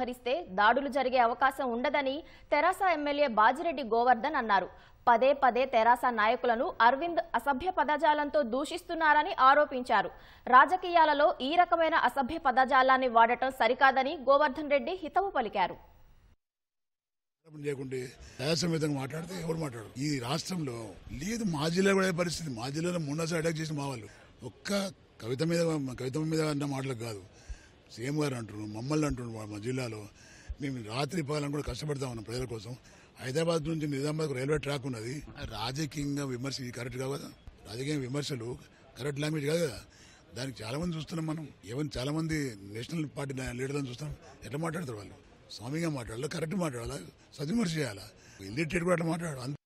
హరిస్తే దాడులు జరిగే అవకాశం ఉండదని తెరాస ఎమ్మెల్యే బాజిరెడ్డి గోవర్ధన్ అన్నారు పదే పదే తెరాస నాయకులను అరవింద్ అసభ్య పదజాలంతో దూషిస్తున్నారని ఆరోపించారు రాజకీయాలలో ఈ రకమైన అసభ్య పదజాలాన్ని వాడటం సరికాదని గోవర్ధన్ రెడ్డి హితవు పలికారు మాట్లాడు ఈ రాష్ట్రంలో లేదు మా కూడా పరిస్థితి మా మొన్నసారి అటాక్ చేసిన వాళ్ళు ఒక్క కవిత మీద కవిత మీద అన్న మాటలకు కాదు సీఎం గారు అంటున్నారు మమ్మల్ని అంటున్నారు మా జిల్లాలో మేము రాత్రి పాలన కూడా కష్టపడతా ఉన్నాం ప్రజల కోసం హైదరాబాద్ నుంచి నిజామాబాద్ రైల్వే ట్రాక్ ఉన్నది రాజకీయంగా విమర్శ ఇది కరెక్ట్ కాదు కదా రాజకీయ విమర్శలు కరెక్ట్ లాంగ్వేజ్ కాదు కదా దానికి చాలామంది చూస్తున్నాం మనం ఏమైనా చాలామంది నేషనల్ పార్టీ లీడర్లను చూస్తున్నాం ఎట్లా మాట్లాడతారు వాళ్ళు స్వామిగా మాట్లాడాలి కరెక్ట్ మాట్లాడాలా సద్విమర్శ చేయాలా ఇల్లిటేట్ కూడా అట్లా మాట్లాడాలి